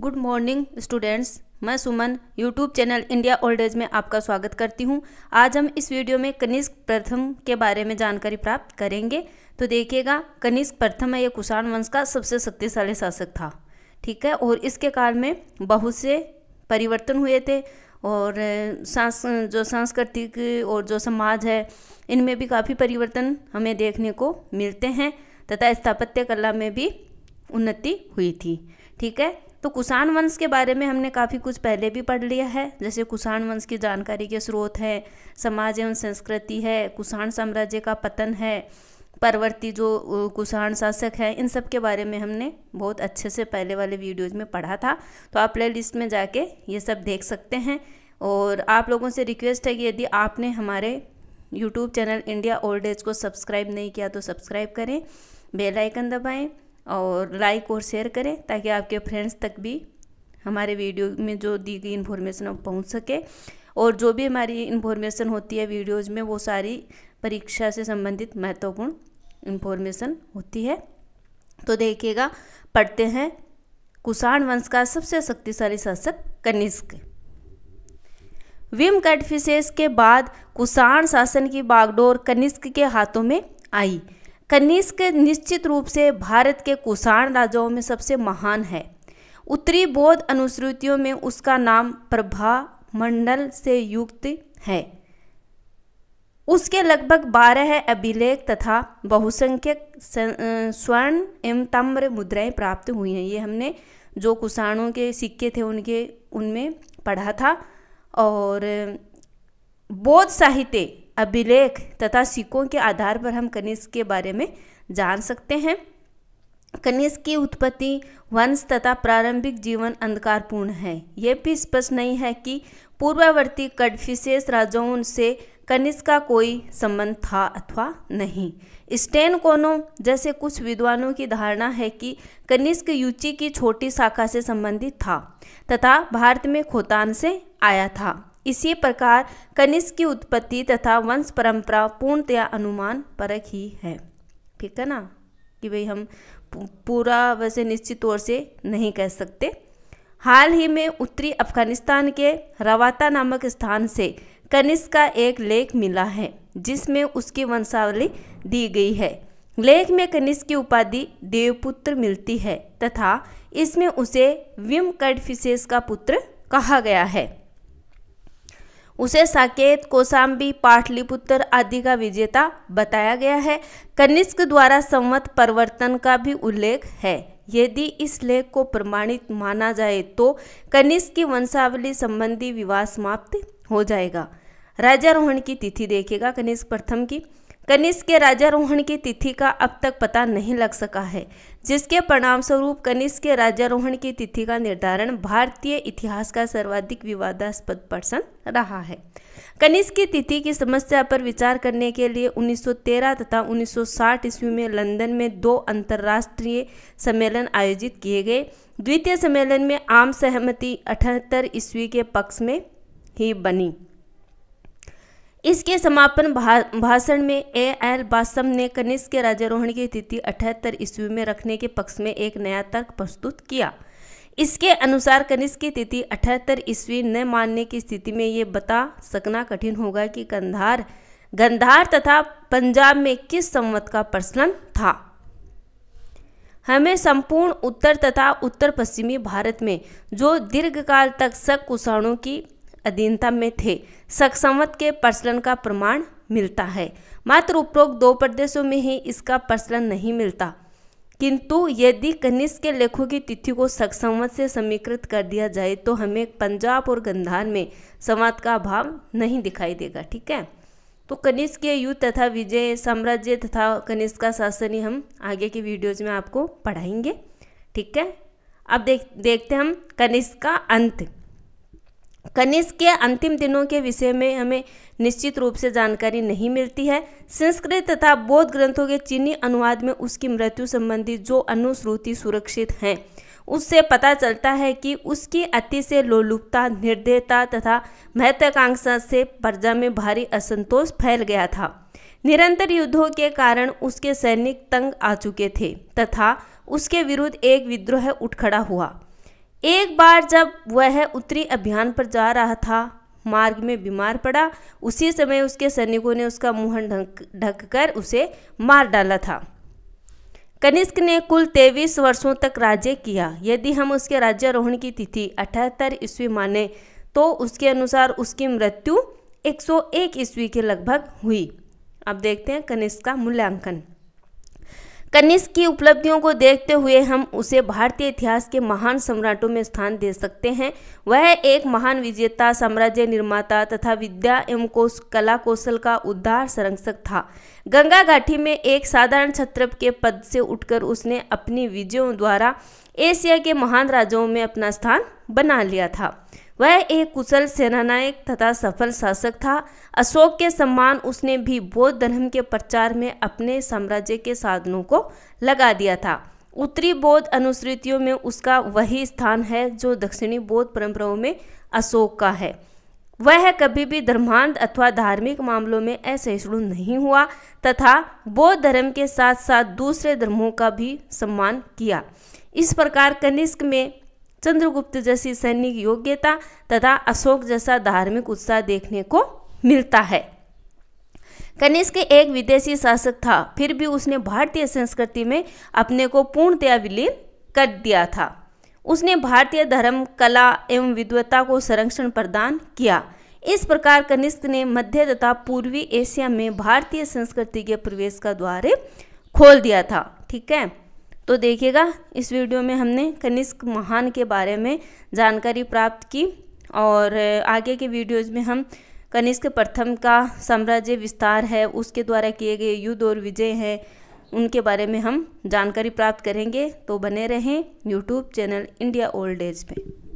good morning students मैं Suman YouTube channel India old age में आपका स्वागत करती हूँ आज हम इस वीडियो में कनिष्क प्रथम के बारे में जानकारी प्राप्त करेंगे तो देखिएगा कनिष्क प्रथम है ये कुषाण वंश का सबसे शक्तिशाली शासक था ठीक है और इसके काल में बहुत से परिवर्तन हुए थे और सांस जो सांस्कृतिक और जो समाज है इनमें भी काफ़ी परिवर्तन हमें देखने को मिलते हैं तथा स्थापत्य कला में भी उन्नति हुई थी ठीक है तो कुषाण वंश के बारे में हमने काफ़ी कुछ पहले भी पढ़ लिया है जैसे कुषाण वंश की जानकारी के स्रोत हैं समाज एवं संस्कृति है कुषाण साम्राज्य का पतन है परवर्ती जो कुषाण शासक हैं इन सब के बारे में हमने बहुत अच्छे से पहले वाले वीडियोज़ में पढ़ा था तो आप प्ले लिस्ट में जाके ये सब देख सकते हैं और आप लोगों से रिक्वेस्ट है कि यदि आपने हमारे YouTube channel India old age को सब्सक्राइब नहीं किया तो सब्सक्राइब करें बेल आइकन दबाएं और लाइक और शेयर करें ताकि आपके फ्रेंड्स तक भी हमारे वीडियो में जो दी गई इन्फॉर्मेशन पहुंच सके और जो भी हमारी इन्फॉर्मेशन होती है वीडियोज़ में वो सारी परीक्षा से संबंधित महत्वपूर्ण इन्फॉर्मेशन होती है तो देखिएगा पढ़ते हैं कुषाण वंश का सबसे शक्तिशाली शासक कनिष्क विम कटफिशेस के बाद कुषाण शासन की बागडोर कनिष्क के हाथों में आई कनिष्क निश्चित रूप से भारत के कुषाण राजाओं में सबसे महान है उत्तरी बौद्ध अनुश्रुतियों में उसका नाम प्रभा मंडल से युक्त है उसके लगभग बारह अभिलेख तथा बहुसंख्यक स्वर्ण एवं तम्र मुद्राएं प्राप्त हुई हैं ये हमने जो कुषाणों के सिक्के थे उनके उनमें पढ़ा था और बौद्ध साहित्य अभिलेख तथा सिक्कों के आधार पर हम कनिष्क के बारे में जान सकते हैं कनिष्क की उत्पत्ति वंश तथा प्रारंभिक जीवन अंधकारपूर्ण है यह भी स्पष्ट नहीं है कि पूर्ववर्ती कटफिशेष राजाओं से कनिष्क का कोई संबंध था अथवा नहीं स्टेन कोनो जैसे कुछ विद्वानों की धारणा है कि कनिष्क यूची की छोटी शाखा से संबंधित था तथा भारत में खोतान से आया था इसी प्रकार कनिष्क की उत्पत्ति तथा वंश परंपरा पूर्णतया अनुमान परक ही है ठीक है ना कि भाई हम पूरा वैसे निश्चित तौर से नहीं कह सकते हाल ही में उत्तरी अफगानिस्तान के रवाता नामक स्थान से कनिष्क का एक लेख मिला है जिसमें उसकी वंशावली दी गई है लेख में कनिष्क की उपाधि देवपुत्र मिलती है तथा इसमें उसे विम कड का पुत्र कहा गया है उसे साकेत कोसाम्बी पाटलिपुत्र आदि का विजेता बताया गया है कनिष्क द्वारा संवत परिवर्तन का भी उल्लेख है यदि इस लेख को प्रमाणित माना जाए तो कनिष्क की वंशावली संबंधी विवाह समाप्त हो जाएगा राजारोहण की तिथि देखेगा कनिष्क प्रथम की कनिष्क के राजारोहण की तिथि का अब तक पता नहीं लग सका है जिसके परिणामस्वरूप कनिष्क के राजारोहण की तिथि का निर्धारण भारतीय इतिहास का सर्वाधिक विवादास्पद प्रश्न रहा है कनिष्क की तिथि की समस्या पर विचार करने के लिए 1913 तथा 1960 ईस्वी में लंदन में दो अंतर्राष्ट्रीय सम्मेलन आयोजित किए गए द्वितीय सम्मेलन में आम सहमति अठहत्तर ईस्वी के पक्ष में ही बनी इसके समापन भा, भाषण में ए एल बासम ने कनिष्क के राजारोहण की तिथि अठहत्तर ईस्वी में रखने के पक्ष में एक नया तर्क प्रस्तुत किया इसके अनुसार कनिष्क की तिथि अठहत्तर ईस्वी न मानने की स्थिति में ये बता सकना कठिन होगा कि कंधार गंधार तथा पंजाब में किस संवत का प्रचलन था हमें संपूर्ण उत्तर तथा उत्तर पश्चिमी भारत में जो दीर्घकाल तक सक कुषाणों की अधीनता में थे सकसंवत के प्रचलन का प्रमाण मिलता है मात्र उपरोक्त दो प्रदेशों में ही इसका प्रचलन नहीं मिलता किंतु यदि कनिष्क के लेखों की तिथि को सकसंवत से समीकृत कर दिया जाए तो हमें पंजाब और गंधार में संवाद का अभाव नहीं दिखाई देगा ठीक है तो कनिष्क के युद्ध तथा विजय साम्राज्य तथा कनिष्क का शासन ही हम आगे की वीडियोज में आपको पढ़ाएंगे ठीक है अब देख देखते हम कनिष्क का अंत कनिष्क के अंतिम दिनों के विषय में हमें निश्चित रूप से जानकारी नहीं मिलती है संस्कृत तथा बौद्ध ग्रंथों के चीनी अनुवाद में उसकी मृत्यु संबंधी जो अनुश्रुति सुरक्षित हैं उससे पता चलता है कि उसकी अति से लोलुपता निर्दयता तथा महत्वाकांक्षा से प्रजा में भारी असंतोष फैल गया था निरंतर युद्धों के कारण उसके सैनिक तंग आ चुके थे तथा उसके विरुद्ध एक विद्रोह उठ खड़ा हुआ एक बार जब वह उत्तरी अभियान पर जा रहा था मार्ग में बीमार पड़ा उसी समय उसके सैनिकों ने उसका मुंह ढक कर उसे मार डाला था कनिष्क ने कुल तेईस वर्षों तक राज्य किया यदि हम उसके राज्यारोहण की तिथि अठहत्तर ईस्वी माने तो उसके अनुसार उसकी मृत्यु 101 ईस्वी के लगभग हुई अब देखते हैं कनिष्क का मूल्यांकन कनिष्क की उपलब्धियों को देखते हुए हम उसे भारतीय इतिहास के महान सम्राटों में स्थान दे सकते हैं वह एक महान विजेता साम्राज्य निर्माता तथा विद्या एवं कोश कला कौशल का उद्धार संरक्षक था गंगा घाटी में एक साधारण छत्र के पद से उठकर उसने अपनी विजयों द्वारा एशिया के महान राजाओं में अपना स्थान बना लिया था वह एक कुशल सेनानायक तथा सफल शासक था अशोक के सम्मान उसने भी बौद्ध धर्म के प्रचार में अपने साम्राज्य के साधनों को लगा दिया था उत्तरी बौद्ध अनुसृतियों में उसका वही स्थान है जो दक्षिणी बौद्ध परंपराओं में अशोक का है वह कभी भी धर्मांत अथवा धार्मिक मामलों में असहिष्णु नहीं हुआ तथा बौद्ध धर्म के साथ साथ दूसरे धर्मों का भी सम्मान किया इस प्रकार कनिष्क में चंद्रगुप्त जैसी सैनिक योग्यता तथा अशोक जैसा धार्मिक उत्साह देखने को मिलता है कनिष्क एक विदेशी शासक था फिर भी उसने भारतीय संस्कृति में अपने को पूर्णतया विलीन कर दिया था उसने भारतीय धर्म कला एवं विद्वता को संरक्षण प्रदान किया इस प्रकार कनिष्क ने मध्य तथा पूर्वी एशिया में भारतीय संस्कृति के प्रवेश का द्वार खोल दिया था ठीक है तो देखिएगा इस वीडियो में हमने कनिष्क महान के बारे में जानकारी प्राप्त की और आगे के वीडियोज़ में हम कनिष्क प्रथम का साम्राज्य विस्तार है उसके द्वारा किए गए युद्ध और विजय हैं उनके बारे में हम जानकारी प्राप्त करेंगे तो बने रहें YouTube channel India old age पर